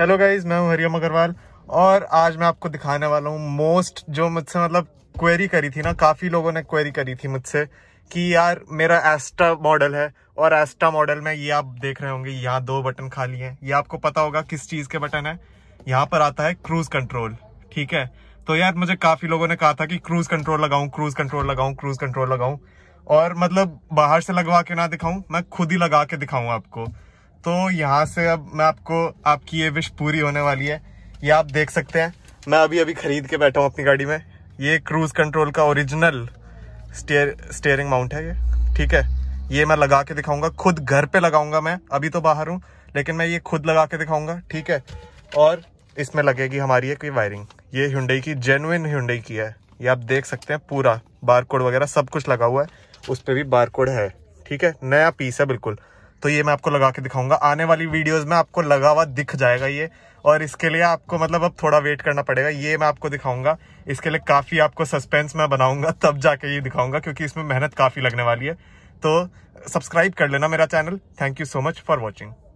hello guys मैं हूं हरियम अग्रवाल और आज मैं आपको दिखाने वाला हूँ मोस्ट जो मुझसे मतलब क्वेरी करी थी ना काफ़ी लोगों ने क्वेरी करी थी मुझसे कि यार मेरा एस्टा मॉडल है और एस्टा मॉडल में ये आप देख रहे होंगे यहाँ दो बटन खाली हैं ये आपको पता होगा किस चीज़ के बटन है यहाँ पर आता है क्रूज कंट्रोल ठीक है तो यार मुझे काफ़ी लोगों ने कहा था कि क्रूज कंट्रोल लगाऊँ क्रूज कंट्रोल लगाऊँ क्रूज कंट्रोल लगाऊँ और मतलब बाहर से लगवा के ना दिखाऊं मैं खुद ही लगा के दिखाऊं आपको तो यहाँ से अब मैं आपको आपकी ये विश पूरी होने वाली है ये आप देख सकते हैं मैं अभी अभी खरीद के बैठा हूँ अपनी गाड़ी में ये क्रूज कंट्रोल का ओरिजिनल स्टेयर स्टेयरिंग माउंट है ये ठीक है ये मैं लगा के दिखाऊंगा खुद घर पे लगाऊंगा मैं अभी तो बाहर हूँ लेकिन मैं ये खुद लगा के दिखाऊंगा ठीक है और इसमें लगेगी हमारी एक वायरिंग ये हिंडई की जेनुइन हिंडई की है ये आप देख सकते हैं पूरा बारकोड वगैरह सब कुछ लगा हुआ है उस पर भी बारकोड है ठीक है नया पीस है बिल्कुल तो ये मैं आपको लगा के दिखाऊंगा आने वाली वीडियोस में आपको लगा हुआ दिख जाएगा ये और इसके लिए आपको मतलब अब थोड़ा वेट करना पड़ेगा ये मैं आपको दिखाऊंगा इसके लिए काफ़ी आपको सस्पेंस मैं बनाऊंगा तब जाके ये दिखाऊंगा क्योंकि इसमें मेहनत काफ़ी लगने वाली है तो सब्सक्राइब कर लेना मेरा channel thank you so much for watching